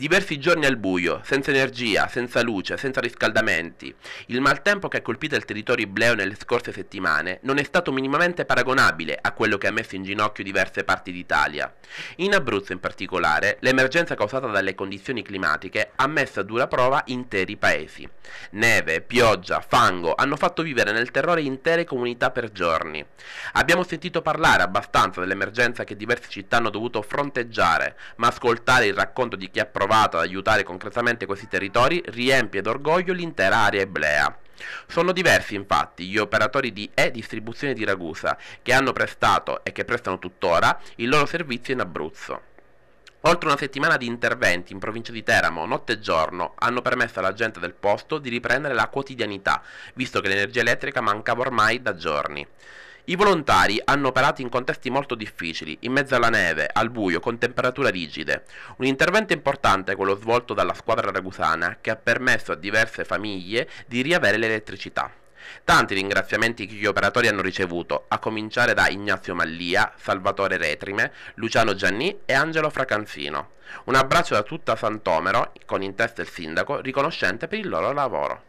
Diversi giorni al buio, senza energia, senza luce, senza riscaldamenti. Il maltempo che ha colpito il territorio ibleo nelle scorse settimane non è stato minimamente paragonabile a quello che ha messo in ginocchio diverse parti d'Italia. In Abruzzo in particolare, l'emergenza causata dalle condizioni climatiche ha messo a dura prova interi paesi. Neve, pioggia, fango hanno fatto vivere nel terrore intere comunità per giorni. Abbiamo sentito parlare abbastanza dell'emergenza che diverse città hanno dovuto fronteggiare, ma ascoltare il racconto di chi ha provato trovata ad aiutare concretamente questi territori riempie d'orgoglio l'intera area eblea. Sono diversi infatti gli operatori di e-distribuzione di Ragusa che hanno prestato e che prestano tuttora il loro servizio in Abruzzo. Oltre una settimana di interventi in provincia di Teramo, notte e giorno, hanno permesso alla gente del posto di riprendere la quotidianità, visto che l'energia elettrica mancava ormai da giorni. I volontari hanno operato in contesti molto difficili, in mezzo alla neve, al buio, con temperature rigide. Un intervento importante è quello svolto dalla squadra ragusana, che ha permesso a diverse famiglie di riavere l'elettricità. Tanti ringraziamenti che gli operatori hanno ricevuto, a cominciare da Ignazio Mallia, Salvatore Retrime, Luciano Gianni e Angelo Fracanzino. Un abbraccio da tutta Santomero, con in testa il sindaco, riconoscente per il loro lavoro.